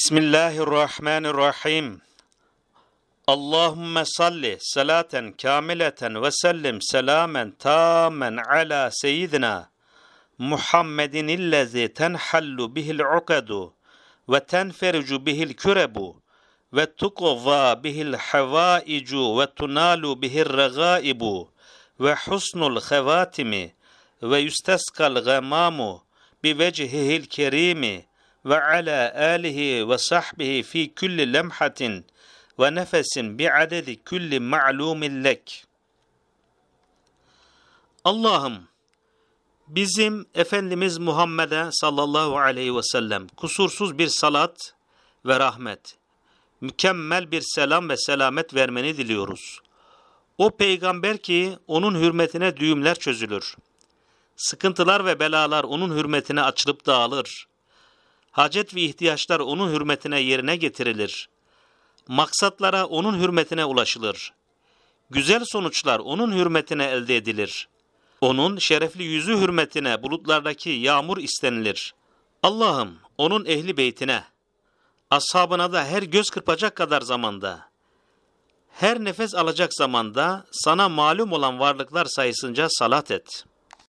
Bismillahirrahmanirrahim. Allahümme salli salaten kamileten ve sellim selamen tamen ala seyyidina Muhammedin illezi tenhallu bihil uqadu ve tenfericu bihil kürebu ve tukva bihil havaicu ve tunalu bihir regaibu ve husnul hevatimi ve yüsteskal gamamu bi vecihil kerimi ve ala alihi ve sahbihi fi kulli lemhatin ve nefesin bi adedi kulli ma'lumin lek. Allah'ım bizim Efendimiz Muhammed'e sallallahu aleyhi ve sellem kusursuz bir salat ve rahmet, mükemmel bir selam ve selamet vermeni diliyoruz. O peygamber ki onun hürmetine düğümler çözülür. Sıkıntılar ve belalar onun hürmetine açılıp dağılır. Hacet ve ihtiyaçlar onun hürmetine yerine getirilir. Maksatlara onun hürmetine ulaşılır. Güzel sonuçlar onun hürmetine elde edilir. Onun şerefli yüzü hürmetine bulutlardaki yağmur istenilir. Allah'ım onun ehli beytine, ashabına da her göz kırpacak kadar zamanda, her nefes alacak zamanda sana malum olan varlıklar sayısınca salat et.''